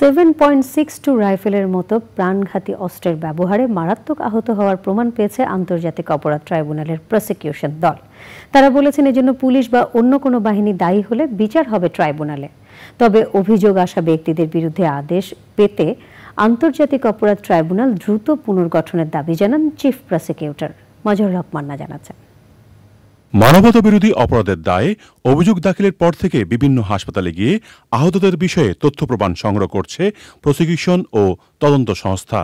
seven point six two রাইফেলের মতো প্রাণঘাতী অস্ত্রের ব্যবহারে মারাত্মক আহত হওয়ার প্রমাণ পেয়েছে আন্তর্জাতিক অপরাধ ট্রাইব্যুনালের প্রসিকিউশন দল তারা বলেছেন এজন্য পুলিশ বা অন্য কোনো বাহিনী দায়ী হলে বিচার হবে ট্রাইব্যুনালে তবে অভিযোগ আসা ব্যক্তিদের বিরুদ্ধে আদেশ পেতে আন্তর্জাতিক অপরাধ ট্রাইব্যুনাল দ্রুত পুনর্গঠনের দাবি জানান চিফ প্রসিকিউটর মজর রহমান্না মান্না জানাচ্ছেন মানবতা বিরোধী অপরাধের দায়ে অভিযোগ দাখিলের পর থেকে বিভিন্ন হাসপাতালে গিয়ে আহতদের বিষয়ে তথ্য প্রমাণ সংগ্রহ করছে প্রসিকিউশন ও তদন্ত সংস্থা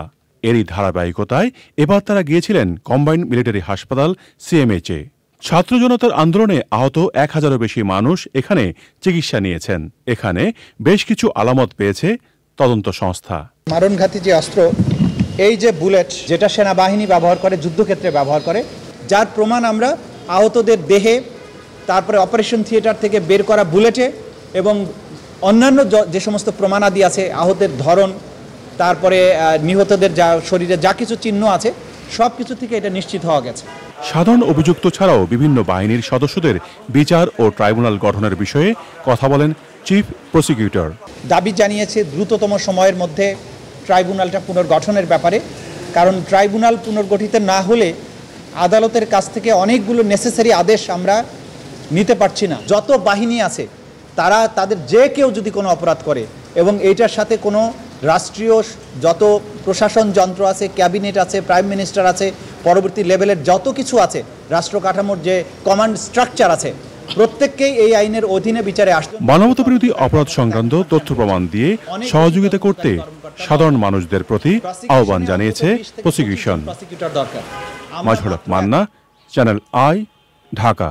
এরই ধারাবাহিকতায় এবার তারা গিয়েছিলেন কম্বাইন্ড মিলিটারি হাসপাতাল সিএমএচে ছাত্র জনতার আন্দোলনে আহত এক হাজারও বেশি মানুষ এখানে চিকিৎসা নিয়েছেন এখানে বেশ কিছু আলামত পেয়েছে তদন্ত সংস্থা মারণঘাতী যে অস্ত্র এই যে বুলেট যেটা সেনাবাহিনী ব্যবহার করে যুদ্ধক্ষেত্রে ব্যবহার করে যার প্রমাণ আমরা আহতদের দেহে তারপরে অপারেশন থিয়েটার থেকে বের করা বুলেটে এবং অন্যান্য যে সমস্ত প্রমাণাদি আছে আহতের ধরন তারপরে নিহতদের যা শরীরে যা কিছু চিহ্ন আছে সব কিছু থেকে এটা নিশ্চিত হওয়া গেছে সাধারণ অভিযুক্ত ছাড়াও বিভিন্ন বাহিনীর সদস্যদের বিচার ও ট্রাইব্যুনাল গঠনের বিষয়ে কথা বলেন চিফ প্রসিকিউটর দাবি জানিয়েছে দ্রুততম সময়ের মধ্যে ট্রাইব্যুনালটা পুনর্গঠনের ব্যাপারে কারণ ট্রাইব্যুনাল পুনর্গঠিত না হলে আদালতের কাছ থেকে অনেকগুলো নেসেসারি আদেশ আমরা নিতে পারছি না যত বাহিনী আছে তারা তাদের যে কেউ যদি কোনো অপরাধ করে এবং এইটার সাথে কোনো রাষ্ট্রীয় যত প্রশাসন যন্ত্র আছে ক্যাবিনেট আছে প্রাইম মিনিস্টার আছে পরবর্তী লেভেলের যত কিছু আছে রাষ্ট্র কাঠামোর যে কমান্ড স্ট্রাকচার আছে প্রত্যেককেই এই আইনের অধীনে বিচারে আসবে মানবতা বিরোধী অপরাধ সংক্রান্ত তথ্য প্রমাণ দিয়ে সহযোগিতা করতে সাধারণ মানুষদের প্রতি আহ্বান জানিয়েছে প্রসিকিউশন মাঝরত মান্না চ্যানেল আই ঢাকা